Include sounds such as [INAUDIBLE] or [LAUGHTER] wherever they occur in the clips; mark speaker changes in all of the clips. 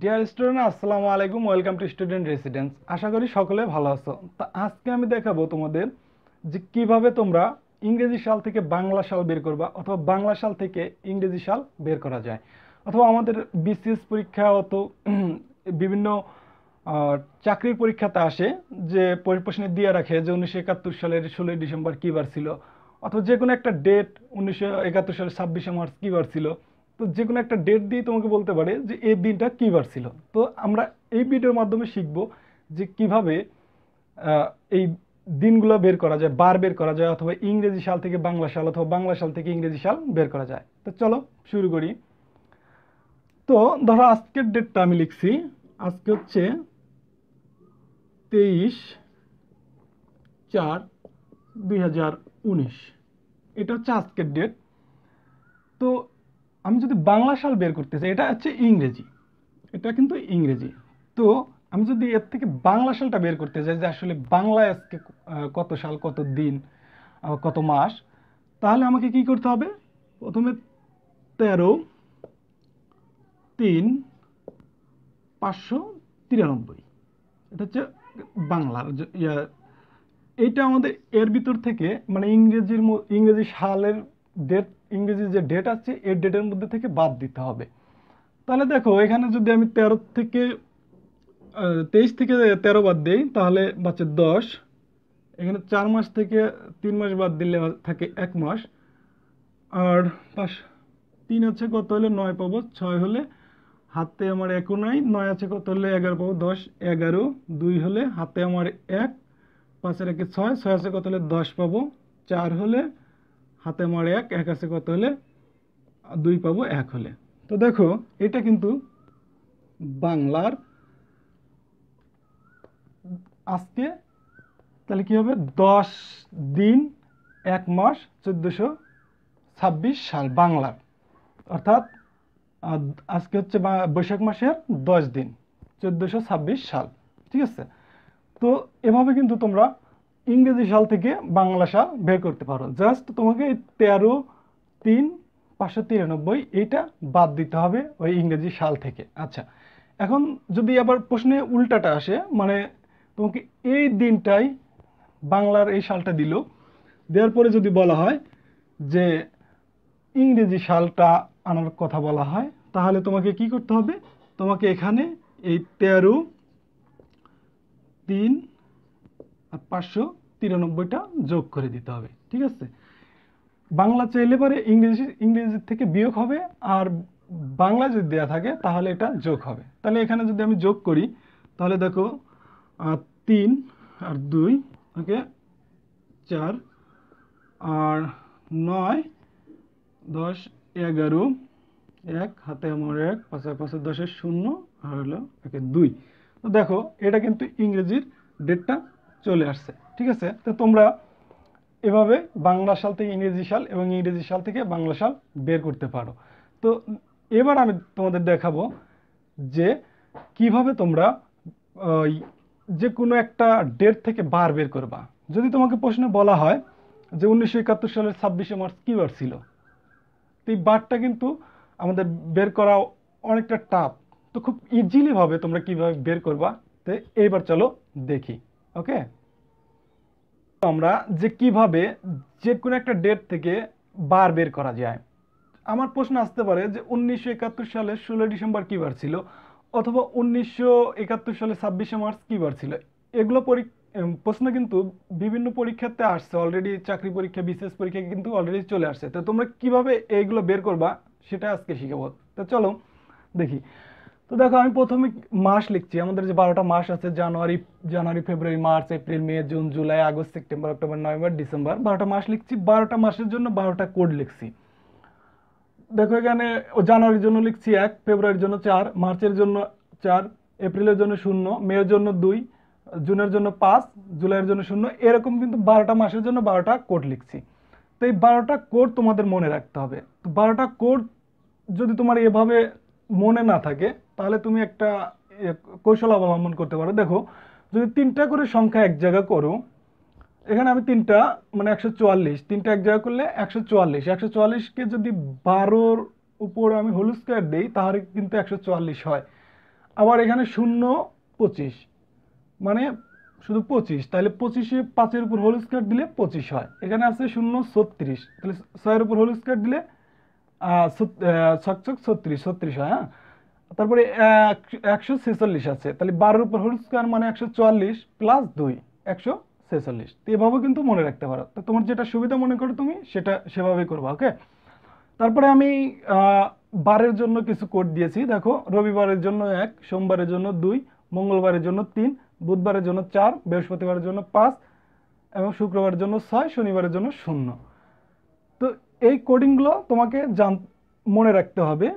Speaker 1: deer student আসসালামু আলাইকুম welcome to student residence আশা করি সকলে ভালো আছো তা আজকে আমি দেখাবো তোমাদের যে কিভাবে তোমরা ইংরেজি সাল থেকে বাংলা সাল বের করবা অথবা বাংলা সাল থেকে ইংরেজি সাল বের করা যায় অথবা আমাদের বিসিএস পরীক্ষা অত [CLEARS THROAT] বিভিন্ন চাকরির পরীক্ষাতে আসে যে প্রশ্নে দিয়ে রাখে যে উনিশশো একাত্তর সালের ষোলোই ডিসেম্বর কী বার ছিল অথবা যে কোনো একটা ডেট উনিশশো একাত্তর সালের ছাব্বিশে মার্চ কী বার ছিল তো যে কোনো একটা ডেট দিয়ে তোমাকে বলতে পারে যে এই দিনটা কী বার ছিল তো আমরা এই ভিডিওর মাধ্যমে শিখব যে কিভাবে এই দিনগুলো বের করা যায় বার বের করা যায় অথবা ইংরেজি সাল থেকে বাংলা সাল অথবা বাংলা সাল থেকে ইংরেজি সাল বের করা যায় তো চলো শুরু করি তো ধরো আজকের ডেটটা আমি লিখছি আজকে হচ্ছে তেইশ চার দুই এটা হচ্ছে আজকের ডেট তো আমি যদি বাংলা সাল বের করতে চাই এটা হচ্ছে ইংরেজি এটা কিন্তু ইংরেজি তো আমি যদি এর থেকে বাংলা সালটা বের করতে চাই যে আসলে বাংলায় আজকে কত সাল কত দিন কত মাস তাহলে আমাকে কি করতে হবে প্রথমে তেরো তিন পাঁচশো তিরানব্বই এটা হচ্ছে বাংলার এইটা আমাদের এর ভিতর থেকে মানে ইংরেজির ইংরেজি সালের ডেট ইংরেজি যে ডেট আসছে এই ডেটের মধ্যে থেকে বাদ দিতে হবে তাহলে দেখো এখানে যদি আমি তেরো থেকে তেইশ থেকে তেরো বাদ দিই তাহলে বাচ্চা দশ এখানে চার মাস থেকে তিন মাস বাদ দিলে থাকে এক মাস আর পাঁচ তিন আছে কত হলে নয় পাবো ছয় হলে হাতে আমার একও নাই নয় আছে কত হলে এগারো পাবো দশ এগারো দুই হলে হাতে আমার এক পাঁচের একে ছয় ছয় আছে কত হলে দশ পাবো চার হলে হাতে মারে এক এক আছে কত হলে দুই পাবো এক হলে তো দেখো এটা কিন্তু বাংলার আজকে তাহলে কী হবে দশ দিন এক মাস চোদ্দোশো ছাব্বিশ সাল বাংলার অর্থাৎ আজকে হচ্ছে বৈশাখ মাসের দশ দিন চোদ্দোশো ছাব্বিশ সাল ঠিক আছে তো এভাবে কিন্তু তোমরা ইংরেজি সাল থেকে বাংলা সাল বের করতে পারো জাস্ট তোমাকে তেরো তিন পাঁচশো তিরানব্বই এইটা বাদ দিতে হবে ওই ইংরেজি সাল থেকে আচ্ছা এখন যদি আবার প্রশ্নে উল্টাটা আসে মানে তোমাকে এই দিনটাই বাংলার এই সালটা দিল দেওয়ার পরে যদি বলা হয় যে ইংরেজি সালটা আনার কথা বলা হয় তাহলে তোমাকে কি করতে হবে তোমাকে এখানে এই তেরো তিন পাঁচশো তিরানব্বইটা যোগ করে দিতে হবে ঠিক আছে বাংলা চাইলে পরে ইংরেজি ইংরেজির থেকে বিয়োগ হবে আর বাংলা যদি দেওয়া থাকে তাহলে এটা যোগ হবে তাহলে এখানে যদি আমি যোগ করি তাহলে দেখো তিন আর দুই ওকে চার আর নয় দশ এগারো এক হাতে আমার এক পাঁচে পাঁচে দশের শূন্য আর হলো ওকে দুই তো দেখো এটা কিন্তু ইংরেজির ডেটটা চলে আসছে ঠিক আছে তো তোমরা এভাবে বাংলা সাল থেকে ইংরেজি সাল এবং ইংরেজি সাল থেকে বাংলা সাল বের করতে পারো তো এবার আমি তোমাদের দেখাবো যে কিভাবে তোমরা যে কোনো একটা ডেট থেকে বার বের করবা যদি তোমাকে প্রশ্নে বলা হয় যে উনিশশো একাত্তর সালের ছাব্বিশে মার্চ কী বার ছিল তো এই বারটা কিন্তু আমাদের বের করা অনেকটা টাফ তো খুব ইজিলিভাবে তোমরা কীভাবে বের করবা তো এইবার চলো দেখি ওকে আমরা যে কিভাবে যে কোনো একটা ডেট থেকে বার বের করা যায় আমার প্রশ্ন আসতে পারে যে উনিশশো একাত্তর সালে ষোলো ডিসেম্বর কী বার ছিল অথবা উনিশশো একাত্তর সালে ছাব্বিশে মার্চ কী বার ছিল এগুলো প্রশ্ন কিন্তু বিভিন্ন পরীক্ষাতে আসছে অলরেডি চাকরি পরীক্ষা বিশেষ পরীক্ষা কিন্তু অলরেডি চলে আসছে তো তোমরা কিভাবে এইগুলো বের করবা সেটা আজকে শিখাবো তো চলো দেখি তো দেখো আমি প্রথমে মাস লিখছি আমাদের যে বারোটা মাস আছে January January February March April May June July August September October November December বারোটা মাস লিখছি বারোটা মাসের জন্য বারোটা কোড লিখছি দেখো এখানে জানুয়ারির জন্য লিখছি এক ফেব্রুয়ারির জন্য চার মার্চের জন্য চার এপ্রিলের জন্য শূন্য মেয়ের জন্য দুই জুনের জন্য পাঁচ জুলাইয়ের জন্য শূন্য এরকম কিন্তু বারোটা মাসের জন্য বারোটা কোড লিখছি তো এই বারোটা কোড তোমাদের মনে রাখতে হবে তো বারোটা কোড যদি তোমার এভাবে মনে না থাকে তাহলে তুমি একটা কৌশল অবলম্বন করতে পারো দেখো যদি তিনটা করে সংখ্যা এক জায়গা করো এখানে আমি তিনটা মানে একশো চুয়াল্লিশ তিনটা এক জায়গা করলে একশো চুয়াল্লিশ একশো চুয়াল্লিশকে যদি বারোর উপর আমি হলুদ স্কোয়ার দিই তাহলে কিন্তু একশো চুয়াল্লিশ হয় আবার এখানে শূন্য পঁচিশ মানে শুধু পঁচিশ তাহলে পঁচিশে পাঁচের উপর হোল স্কোয়ার দিলে পঁচিশ হয় এখানে আছে শূন্য ছত্রিশ তাহলে ছয়ের উপর হোল স্কোয়ার দিলে ছক ছক ছত্রিশ ছত্রিশ হয় হ্যাঁ তারপরে একশো ছেচল্লিশ আছে তাহলে বারোর উপর হোল স্কোয়ার মানে একশো চুয়াল্লিশ প্লাস দুই একশো ছেচল্লিশ তো এভাবে কিন্তু মনে রাখতে পারো তো তোমার যেটা সুবিধা মনে করো তুমি সেটা সেভাবেই করবো ওকে তারপরে আমি বারের জন্য কিছু কোড দিয়েছি দেখো রবিবারের জন্য এক সোমবারের জন্য দুই মঙ্গলবারের জন্য তিন বুধবারের জন্য চার বৃহস্পতিবারের জন্য পাঁচ এবং শুক্রবারের জন্য ছয় শনিবারের জন্য শূন্য তো এই কোডিংগুলো তোমাকে জান মনে রাখতে হবে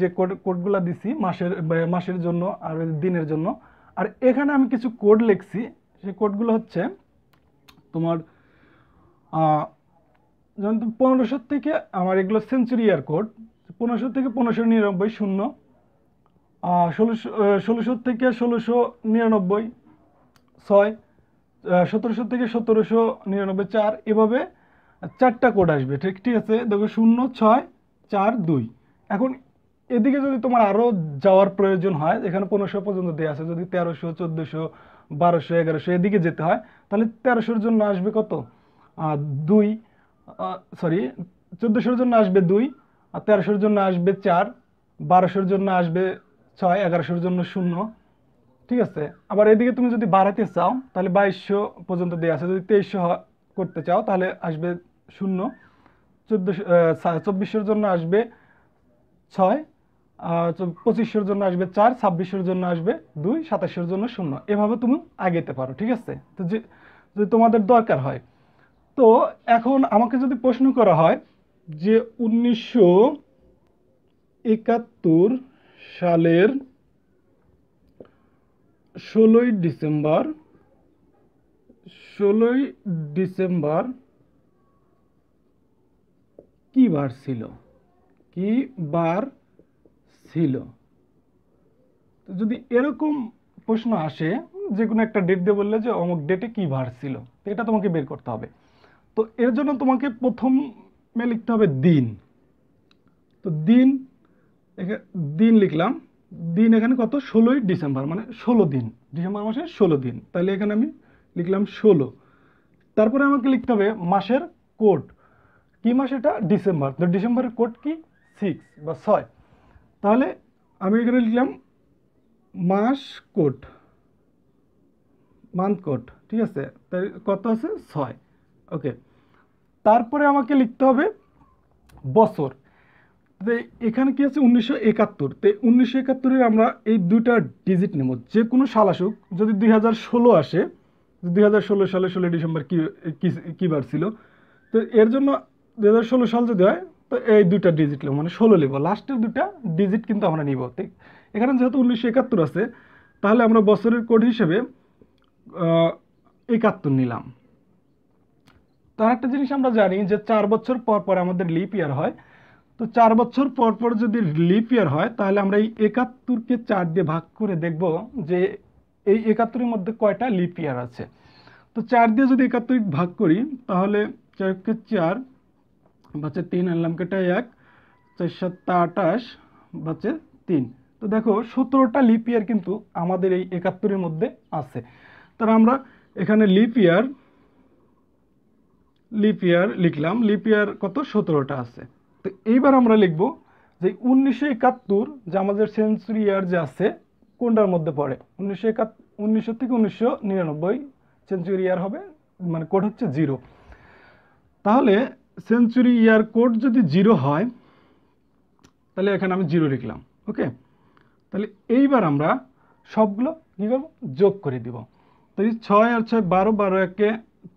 Speaker 1: যে কোড কোডগুলো দিছি মাসের মাসের জন্য আর দিনের জন্য আর এখানে আমি কিছু কোড লিখছি সেই কোডগুলো হচ্ছে তোমার যেমন পনেরোশো থেকে আমার এগুলো সেঞ্চুরি ইয়ার কোড পনেরোশো থেকে পনেরোশো নিরানব্বই শূন্য ষোলোশো ষোলোশো থেকে ষোলোশো নিরানব্বই ছয় সতেরোশো থেকে সতেরোশো নিরানব্বই চার এভাবে চারটা কোড আসবে ঠিক ঠিক আছে দেখো শূন্য ছয় চার দুই এখন এদিকে যদি তোমার আরও যাওয়ার প্রয়োজন হয় এখানে পনেরোশো পর্যন্ত দেওয়া আছে যদি তেরোশো চোদ্দোশো বারোশো এগারোশো এদিকে যেতে হয় তাহলে তেরোশোর জন্য আসবে কত দুই সরি চোদ্দোশোর জন্য আসবে দুই আর তেরোশোর জন্য আসবে চার বারোশোর জন্য আসবে ছয় এগারোশোর জন্য শূন্য ঠিক আছে আবার এদিকে তুমি যদি বাড়াতে চাও তাহলে বাইশশো পর্যন্ত দেওয়া আছে যদি তেইশশো করতে চাও তাহলে আসবে শূন্য চোদ্দোশো চব্বিশশোর জন্য আসবে ছয় পঁচিশের জন্য আসবে চার ছাব্বিশের জন্য আসবে দুই সাতাশের জন্য শূন্য এভাবে তুমি আগেতে পারো ঠিক আছে তো যে যদি তোমাদের দরকার হয় তো এখন আমাকে যদি প্রশ্ন করা হয় যে উনিশশো একাত্তর সালের ষোলোই ডিসেম্বর ষোলোই ডিসেম্বর কি বার ছিল কি বার ছিল তো যদি এরকম প্রশ্ন আসে যে কোনো একটা ডেট দিয়ে বললে যে অমুক ডেটে কী ভার ছিল তো এটা তোমাকে বের করতে হবে তো এর জন্য তোমাকে প্রথমে লিখতে হবে দিন তো দিন দিন লিখলাম দিন এখানে কত ষোলোই ডিসেম্বর মানে ষোলো দিন ডিসেম্বর মাসে ষোলো দিন তাহলে এখানে আমি লিখলাম ষোলো তারপরে আমাকে লিখতে হবে মাসের কোড কি মাস এটা ডিসেম্বর তো ডিসেম্বরের কোড কি সিক্স বা ছয় তাহলে আমি এখানে লিখলাম মাস কোট মান্থ কোট ঠিক আছে তাই কত আছে ছয় ওকে তারপরে আমাকে লিখতে হবে বছর তো এখানে কি আছে উনিশশো একাত্তর তো উনিশশো একাত্তরের আমরা এই দুইটা ডিজিট নেব যে কোনো সাল আসুক যদি দুই হাজার ষোলো আসে দুই হাজার ষোলো সালে ষোলোই ডিসেম্বর কী কী বার ছিল তো এর জন্য দু হাজার ষোলো সাল যদি হয় তো এই দুটা ডিজিট নেবো মানে ষোলো নেবো লাস্টের দুটা ডিজিট কিন্তু আমরা নিব ঠিক এখানে যেহেতু উনিশশো একাত্তর আছে তাহলে আমরা বছরের কোড হিসেবে একাত্তর নিলাম তার একটা জিনিস আমরা জানি যে চার বছর পর পর আমাদের লিপ ইয়ার হয় তো চার বছর পর পর যদি লিপ ইয়ার হয় তাহলে আমরা এই একাত্তরকে চার দিয়ে ভাগ করে দেখব যে এই একাত্তরের মধ্যে কয়টা লিপ ইয়ার আছে তো চার দিয়ে যদি একাত্তর ভাগ করি তাহলে চারকে চার বাচ্চা তিন আনলাম কেটে এক চার সাতটা আঠাশ বাচ্চা তিন তো দেখো সতেরোটা লিপিয়ার কিন্তু আমাদের এই একাত্তরের মধ্যে আছে তার আমরা এখানে লিপিয়ার লিপিয়ার লিখলাম লিপিয়ার কত সতেরোটা আছে তো এইবার আমরা লিখব যে উনিশশো একাত্তর যে আমাদের সেঞ্চুরি ইয়ার যে আছে কোনটার মধ্যে পড়ে উনিশশো একাত্তর উনিশশো থেকে উনিশশো নিরানব্বই সেঞ্চুরি ইয়ার হবে মানে কোড হচ্ছে জিরো তাহলে সেঞ্চুরি ইয়ার কোড যদি জিরো হয় তাহলে এখানে আমি জিরো লিখলাম ওকে তাহলে এইবার আমরা সবগুলো কী করবো যোগ করে দিব তো এই ছয় আর ছয় বারো বারো একে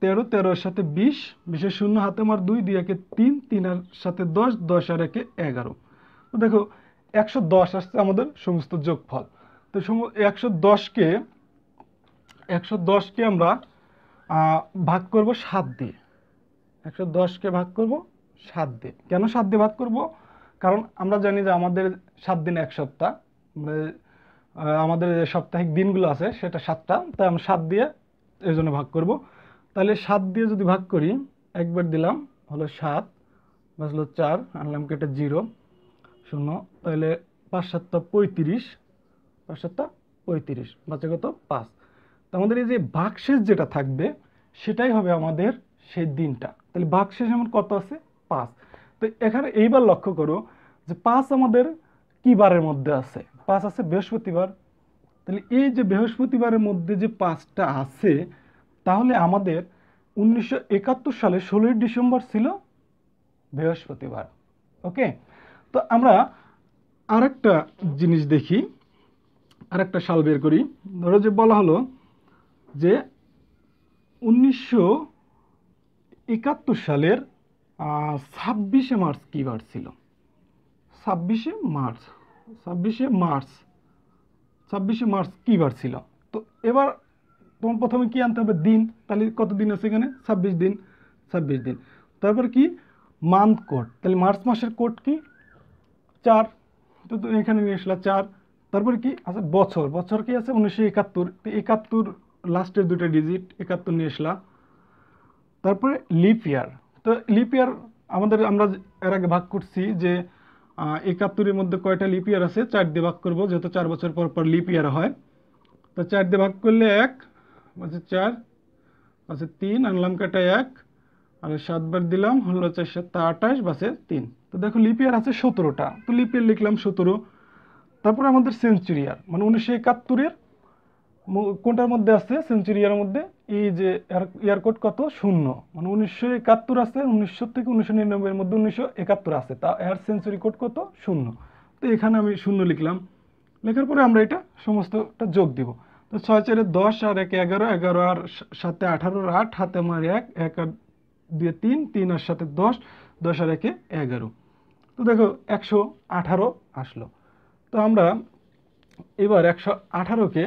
Speaker 1: তেরো তেরোর সাথে বিশ বিশের শূন্য হাতে আমার দুই দুই একে তিন তিনের সাথে দশ দশ আর একে এগারো তো দেখো একশো দশ আসছে আমাদের সমস্ত যোগফল তো একশো দশকে একশো দশকে আমরা ভাগ করব সাত দিয়ে একশো দশকে ভাগ করব সাত দিয়ে কেন সাত দিয়ে ভাগ করব কারণ আমরা জানি যে আমাদের সাত দিন এক সপ্তাহ মানে আমাদের যে সাপ্তাহিক দিনগুলো আছে সেটা সাতটা তাই আমরা সাত দিয়ে এর জন্য ভাগ করব তাহলে সাত দিয়ে যদি ভাগ করি একবার দিলাম হলো সাত বাঁচলো চার আনলাম কি এটা জিরো শূন্য তাহলে পাঁচ সাতটা পঁয়ত্রিশ পাঁচ সাতটা পঁয়ত্রিশ বাচ্চা কত পাঁচ তো আমাদের এই যে ভাগশেষ যেটা থাকবে সেটাই হবে আমাদের সেই দিনটা তাহলে বাকশেষ আমার কত আছে পাঁচ তো এখানে এইবার লক্ষ্য করো যে পাঁচ আমাদের কি বারের মধ্যে আছে পাঁচ আছে বৃহস্পতিবার তাহলে এই যে বৃহস্পতিবারের মধ্যে যে পাঁচটা আছে তাহলে আমাদের উনিশশো সালে ষোলোই ডিসেম্বর ছিল বৃহস্পতিবার ওকে তো আমরা আরেকটা জিনিস দেখি আরেকটা সাল বের করি ধরো যে বলা হলো যে উনিশশো একাত্তর সালের ছাব্বিশে মার্চ কী বার ছিল ছাব্বিশে মার্চ ছাব্বিশে মার্চ ছাব্বিশে মার্চ কী বার ছিল তো এবার তোমার প্রথমে কী আনতে হবে দিন তাহলে কত দিন আছে এখানে ছাব্বিশ দিন ছাব্বিশ দিন তারপর কি মান্থ কোড তাহলে মার্চ মাসের কোড কি চার তো এখানে নিয়ে আসলা চার তারপর কি আছে আচ্ছা, বছর বছর কি আছে উনিশশো একাত্তর একাত্তর লাস্টের দুটা ডিজিট একাত্তর নিয়ে আসলা তারপরে লিপ ইয়ার তো লিপ ইয়ার আমাদের আমরা এর আগে ভাগ করছি যে একাত্তরের মধ্যে কয়টা লিপ ইয়ার আছে চার দিয়ে ভাগ করবো যেহেতু চার বছর পর পর লিপ ইয়ার হয় তো চার দিয়ে ভাগ করলে এক আছে চার আছে তিন আনলাম কাটা এক আর সাতবার দিলাম হলো চার সাতটা আঠাশ বাসে তিন তো দেখো লিপ ইয়ার আছে সতেরোটা তো লিপ ইয়ার লিখলাম সতেরো তারপর আমাদের সেঞ্চুরিয়ার মানে উনিশশো একাত্তরের কোনটার মধ্যে আছে সেঞ্চুরিয়ার মধ্যে এই যে এয়ারকোড কত শূন্য মানে উনিশশো একাত্তর আছে উনিশশো থেকে উনিশশো নিরানব্বইয়ের মধ্যে উনিশশো একাত্তর আছে তা এয়ার সেঞ্চুরি কোড কত শূন্য তো এখানে আমি শূন্য লিখলাম লেখার পরে আমরা এটা সমস্তটা যোগ দিব তো ছয় চারে দশ আর এক এগারো এগারো আর সাথে আঠারোর আট হাতে আমার এক এক আর দিয়ে তিন তিন আর সাথে দশ দশ আর একে এগারো তো দেখো একশো আঠারো আসলো তো আমরা এবার একশো আঠারোকে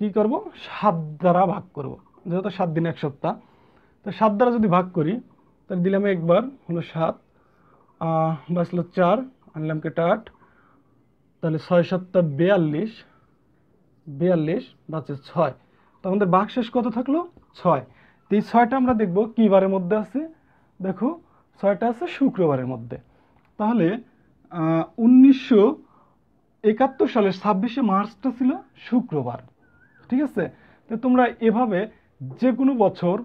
Speaker 1: কি করব সাত দ্বারা ভাগ করব যেহেতু সাত দিন এক সপ্তাহ তো সাত দ্বারা যদি ভাগ করি তাহলে দিলাম একবার হলো সাত বাঁচলো চার আনলাম কেটে আট তাহলে ছয় সপ্তাহ বেয়াল্লিশ বিয়াল্লিশ বাঁচে ছয় তো আমাদের শেষ কত থাকলো ছয় তো এই ছয়টা আমরা দেখব কী বারের মধ্যে আছে দেখো ছয়টা আছে শুক্রবারের মধ্যে তাহলে উনিশশো একাত্তর সালের ছাব্বিশে মার্চটা ছিল শুক্রবার ঠিক আছে তো তোমরা এভাবে যে কোনো বছর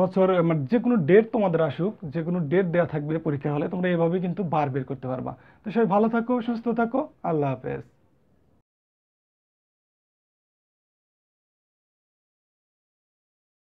Speaker 1: বছর মানে যে কোনো ডেট তোমাদের আসুক যে কোনো ডেট দেওয়া থাকবে পরীক্ষা হলে তোমরা এভাবে কিন্তু বার বের করতে পারবা তো সবাই ভালো থাকো সুস্থ থাকো আল্লাহ হাফেজ